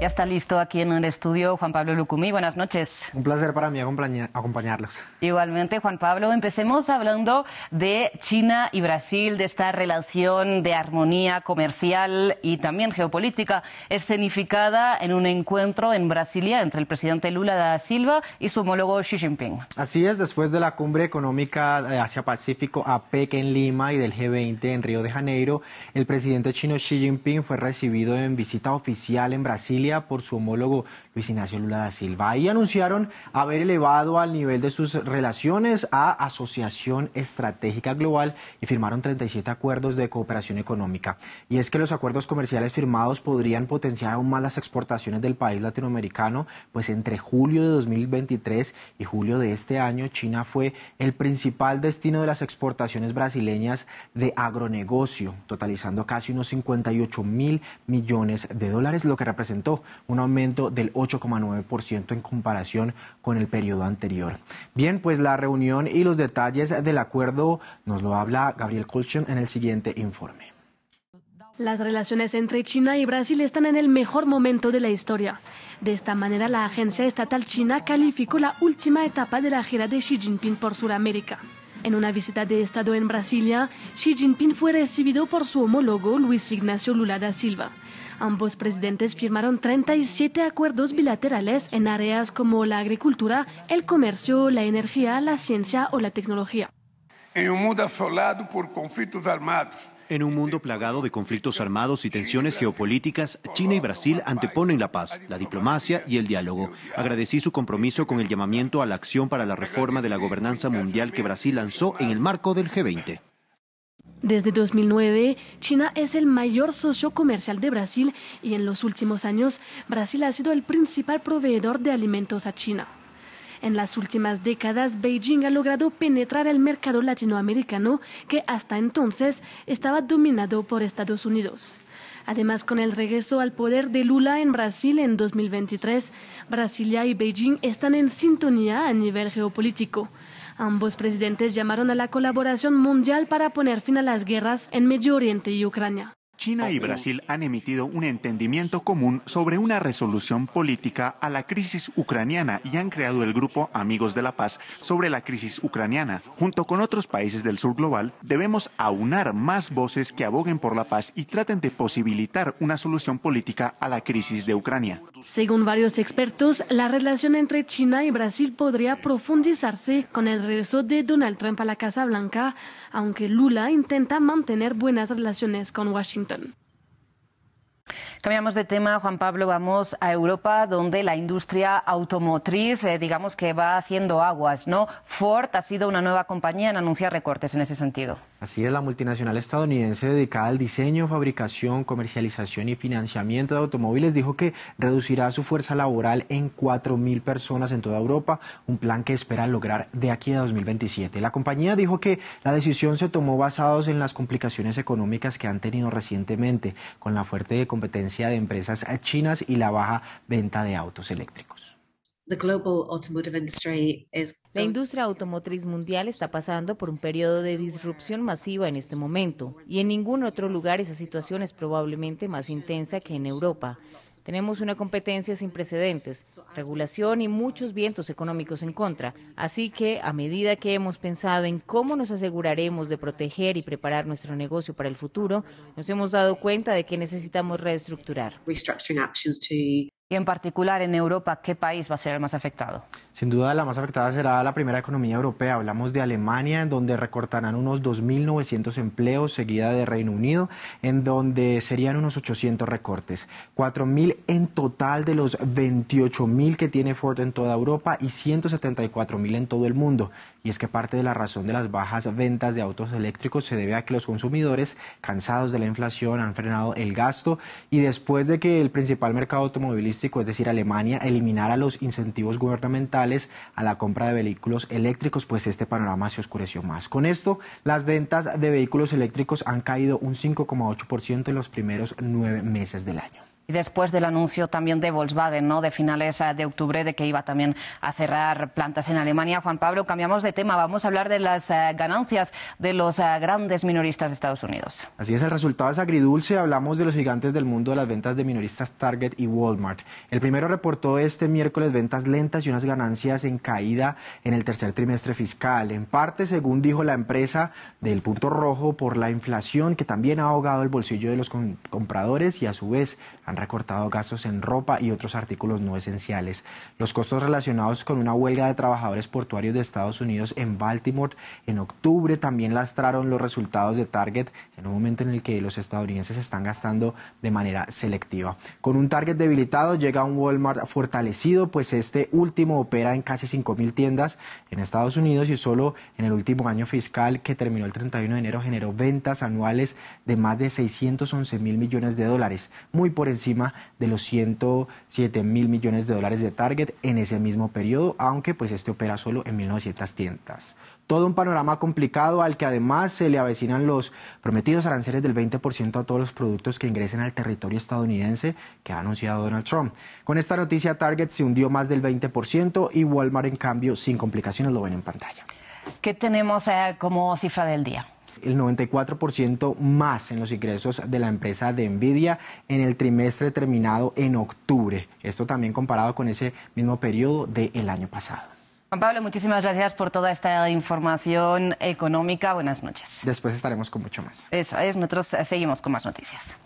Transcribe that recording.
Ya está listo aquí en el estudio Juan Pablo Lucumí. Buenas noches. Un placer para mí acompañarlos. Igualmente, Juan Pablo, empecemos hablando de China y Brasil, de esta relación de armonía comercial y también geopolítica escenificada en un encuentro en Brasilia entre el presidente Lula da Silva y su homólogo Xi Jinping. Así es, después de la cumbre económica de eh, Asia-Pacífico APEC en Lima y del G20 en Río de Janeiro, el presidente chino Xi Jinping fue recibido en visita oficial en Brasilia por su homólogo Luis Ignacio Lula da Silva. Ahí anunciaron haber elevado al nivel de sus relaciones a Asociación Estratégica Global y firmaron 37 acuerdos de cooperación económica. Y es que los acuerdos comerciales firmados podrían potenciar aún más las exportaciones del país latinoamericano, pues entre julio de 2023 y julio de este año, China fue el principal destino de las exportaciones brasileñas de agronegocio, totalizando casi unos 58 mil millones de dólares, lo que representó un aumento del 8,9% en comparación con el periodo anterior. Bien, pues la reunión y los detalles del acuerdo nos lo habla Gabriel Colchon en el siguiente informe. Las relaciones entre China y Brasil están en el mejor momento de la historia. De esta manera, la agencia estatal china calificó la última etapa de la gira de Xi Jinping por Sudamérica. En una visita de Estado en Brasilia, Xi Jinping fue recibido por su homólogo Luis Ignacio Lula da Silva. Ambos presidentes firmaron 37 acuerdos bilaterales en áreas como la agricultura, el comercio, la energía, la ciencia o la tecnología. En un mundo asolado por conflictos armados, en un mundo plagado de conflictos armados y tensiones geopolíticas, China y Brasil anteponen la paz, la diplomacia y el diálogo. Agradecí su compromiso con el llamamiento a la acción para la reforma de la gobernanza mundial que Brasil lanzó en el marco del G20. Desde 2009, China es el mayor socio comercial de Brasil y en los últimos años Brasil ha sido el principal proveedor de alimentos a China. En las últimas décadas, Beijing ha logrado penetrar el mercado latinoamericano que hasta entonces estaba dominado por Estados Unidos. Además, con el regreso al poder de Lula en Brasil en 2023, Brasilia y Beijing están en sintonía a nivel geopolítico. Ambos presidentes llamaron a la colaboración mundial para poner fin a las guerras en Medio Oriente y Ucrania. China y Brasil han emitido un entendimiento común sobre una resolución política a la crisis ucraniana y han creado el grupo Amigos de la Paz sobre la crisis ucraniana. Junto con otros países del sur global, debemos aunar más voces que aboguen por la paz y traten de posibilitar una solución política a la crisis de Ucrania. Según varios expertos, la relación entre China y Brasil podría profundizarse con el regreso de Donald Trump a la Casa Blanca, aunque Lula intenta mantener buenas relaciones con Washington. London. Cambiamos de tema, Juan Pablo, vamos a Europa, donde la industria automotriz, eh, digamos que va haciendo aguas, ¿no? Ford ha sido una nueva compañía en anunciar recortes en ese sentido. Así es, la multinacional estadounidense dedicada al diseño, fabricación, comercialización y financiamiento de automóviles dijo que reducirá su fuerza laboral en 4.000 personas en toda Europa, un plan que espera lograr de aquí a 2027. La compañía dijo que la decisión se tomó basados en las complicaciones económicas que han tenido recientemente con la fuerte competencia de empresas chinas y la baja venta de autos eléctricos. La industria automotriz mundial está pasando por un periodo de disrupción masiva en este momento, y en ningún otro lugar esa situación es probablemente más intensa que en Europa. Tenemos una competencia sin precedentes, regulación y muchos vientos económicos en contra. Así que, a medida que hemos pensado en cómo nos aseguraremos de proteger y preparar nuestro negocio para el futuro, nos hemos dado cuenta de que necesitamos reestructurar y en particular en Europa, ¿qué país va a ser el más afectado? Sin duda la más afectada será la primera economía europea. Hablamos de Alemania, en donde recortarán unos 2.900 empleos, seguida de Reino Unido, en donde serían unos 800 recortes. 4.000 en total de los 28.000 que tiene Ford en toda Europa y 174.000 en todo el mundo. Y es que parte de la razón de las bajas ventas de autos eléctricos se debe a que los consumidores, cansados de la inflación, han frenado el gasto y después de que el principal mercado automovilístico es decir, Alemania, eliminara los incentivos gubernamentales a la compra de vehículos eléctricos, pues este panorama se oscureció más. Con esto, las ventas de vehículos eléctricos han caído un 5,8% en los primeros nueve meses del año después del anuncio también de Volkswagen, ¿no? De finales eh, de octubre de que iba también a cerrar plantas en Alemania. Juan Pablo, cambiamos de tema. Vamos a hablar de las eh, ganancias de los eh, grandes minoristas de Estados Unidos. Así es, el resultado es agridulce. Hablamos de los gigantes del mundo de las ventas de minoristas Target y Walmart. El primero reportó este miércoles ventas lentas y unas ganancias en caída en el tercer trimestre fiscal. En parte, según dijo la empresa, del punto rojo por la inflación que también ha ahogado el bolsillo de los compradores y a su vez han recortado gastos en ropa y otros artículos no esenciales. Los costos relacionados con una huelga de trabajadores portuarios de Estados Unidos en Baltimore en octubre también lastraron los resultados de Target en un momento en el que los estadounidenses están gastando de manera selectiva. Con un Target debilitado llega un Walmart fortalecido, pues este último opera en casi 5.000 tiendas en Estados Unidos y solo en el último año fiscal que terminó el 31 de enero generó ventas anuales de más de 611 mil millones de dólares, muy por encima de los 107 mil millones de dólares de Target en ese mismo periodo, aunque pues este opera solo en 1.900 tiendas. Todo un panorama complicado al que además se le avecinan los prometidos aranceles del 20% a todos los productos que ingresen al territorio estadounidense que ha anunciado Donald Trump. Con esta noticia Target se hundió más del 20% y Walmart en cambio sin complicaciones lo ven en pantalla. ¿Qué tenemos eh, como cifra del día? el 94% más en los ingresos de la empresa de Nvidia en el trimestre terminado en octubre. Esto también comparado con ese mismo periodo del año pasado. Juan Pablo, muchísimas gracias por toda esta información económica. Buenas noches. Después estaremos con mucho más. Eso es, nosotros seguimos con más noticias.